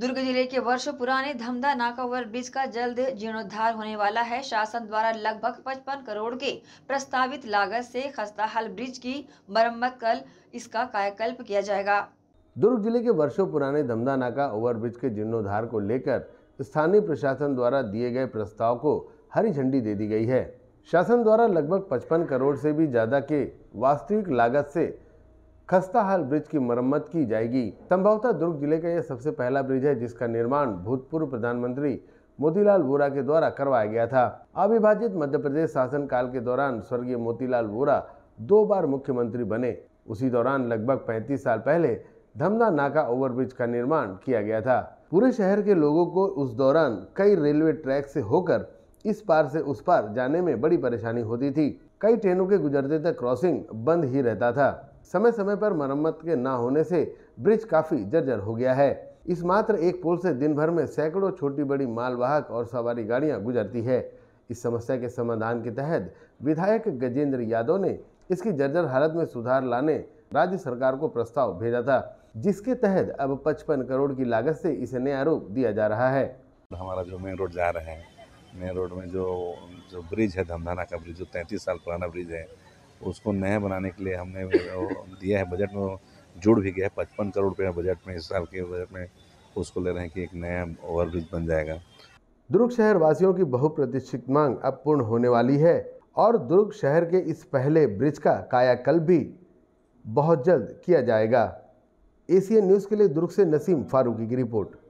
दुर्ग जिले के वर्ष पुराने धमधा नाका ओवर ब्रिज का जल्द जीर्णोद्धार होने वाला है शासन द्वारा लगभग 55 करोड़ के प्रस्तावित लागत से खस्ताहाल ब्रिज की मरम्मत कर इसका कायाकल्प किया जाएगा दुर्ग जिले के वर्षों पुराने धमधा नाका ओवर ब्रिज के जीर्णोद्धार को लेकर स्थानीय प्रशासन द्वारा दिए गए प्रस्ताव को हरी झंडी दे दी गई है शासन द्वारा लगभग पचपन करोड़ से भी ज्यादा के वास्तविक लागत से खस्ता हाल ब्रिज की मरम्मत की जाएगी संभवतः दुर्ग जिले का यह सबसे पहला ब्रिज है जिसका निर्माण भूतपूर्व प्रधानमंत्री मोतीलाल वोरा के द्वारा करवाया गया था अविभाजित मध्य प्रदेश शासन काल के दौरान स्वर्गीय मोतीलाल वोरा दो बार मुख्यमंत्री बने उसी दौरान लगभग 35 साल पहले धमदा नाका ओवरब्रिज का निर्माण किया गया था पूरे शहर के लोगों को उस दौरान कई रेलवे ट्रैक से होकर इस पार से उस पार जाने में बड़ी परेशानी होती थी कई ट्रेनों के गुजरते तक क्रॉसिंग बंद ही रहता था समय समय पर मरम्मत के ना होने से ब्रिज काफ़ी जर्जर हो गया है इस मात्र एक पुल से दिन भर में सैकड़ों छोटी बड़ी मालवाहक और सवारी गाड़ियां गुजरती है इस समस्या के समाधान के तहत विधायक गजेंद्र यादव ने इसकी जर्जर हालत में सुधार लाने राज्य सरकार को प्रस्ताव भेजा था जिसके तहत अब 55 करोड़ की लागत से इसे नया रूप दिया जा रहा है हमारा जो मेन रोड जा रहा है मेन रोड में जो जो ब्रिज है धमधाना का ब्रिज जो तैंतीस साल पुराना ब्रिज है उसको नया बनाने के लिए हमने दिया है बजट में जुड़ भी गया है पचपन करोड़ रुपया बजट में इस साल के बजट में उसको ले रहे हैं कि एक नया ओवरब्रिज बन जाएगा दुर्ग शहर वासियों की बहुप्रतीक्षित मांग अब पूर्ण होने वाली है और दुर्ग शहर के इस पहले ब्रिज का कायाकल्प भी बहुत जल्द किया जाएगा एशियन न्यूज़ के लिए दुर्ग से नसीम फारूकी की रिपोर्ट